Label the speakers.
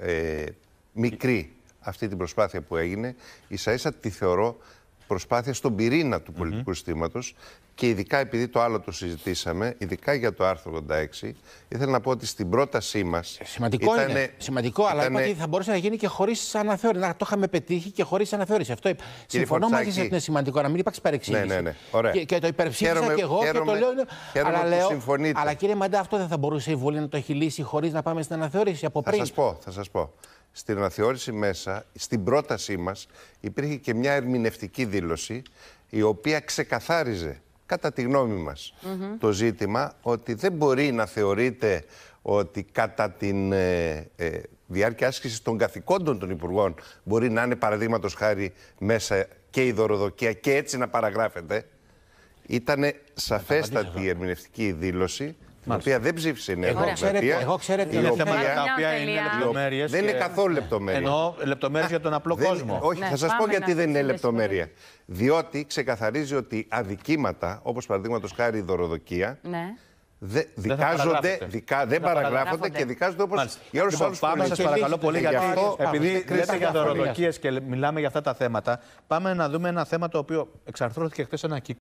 Speaker 1: Ε, μικρή αυτή την προσπάθεια που έγινε. Ίσα ίσα τη θεωρώ προσπάθεια στον πυρήνα του πολιτικού συστήματος και ειδικά επειδή το άλλο το συζητήσαμε, ειδικά για το άρθρο 86, ήθελα να πω ότι στην πρότασή μας. Ε, σημαντικό είναι.
Speaker 2: Σημαντικό, αλλά είπα ότι θα μπορούσε να γίνει και χωρίς αναθεώρηση. Να το είχαμε πετύχει και χωρίς αναθεώρηση. Αυτό συμφωνώ μαζί σας ότι είναι σημαντικό, να μην υπάρξει παρεξήγηση. Ναι, ναι, ναι. Και, και το υπερψήφισα χαίρομαι, και εγώ και το λέω. Ναι. Χαίρομαι αλλά, λέω αλλά κύριε Μαντά, αυτό δεν θα μπορούσε η Βουλή να το έχει λύσει χωρίς να πάμε στην αναθεώρηση από πριν. Θα σας πω, θα σας
Speaker 1: πω στην αναθεώρηση μέσα, στην πρότασή μας, υπήρχε και μια ερμηνευτική δήλωση η οποία ξεκαθάριζε, κατά τη γνώμη μας, το ζήτημα ότι δεν μπορεί να θεωρείται ότι κατά την ε, ε, διάρκεια άσκησης των καθηκόντων των Υπουργών μπορεί να είναι παραδείγματος χάρη μέσα και η δωροδοκία και έτσι να παραγράφεται. Ήταν σαφέστατη η ερμηνευτική δήλωση η οποία δεν ψήφισε ναι. η Νέα Εγώ ξέρετε, είναι θέματα τα οποία είναι λεπτομέρειες. Δεν είναι καθόλου λεπτομέρειε. Εννοώ λεπτομέρειες για τον απλό κόσμο. Όχι, θα ναι, σας πω γιατί δεν είναι λεπτομέρεια. Διότι ξεκαθαρίζει ότι αδικήματα, όπως παραδείγματος χάρη η δωροδοκία,
Speaker 2: ναι. Δε,
Speaker 1: δικάζονται, δεν, δικα, δεν παραγράφονται και δικάζονται όπως για όλους τους λοιπόν, Πάμε, σας παρακαλώ πολύ, για αυτό, επειδή λέτε για δωροδοκίες
Speaker 2: και μιλάμε για αυτά τα θέματα, πάμε να δούμε ένα θέμα το οποίο εξαρθρώθηκε χθες ένα κύκλο.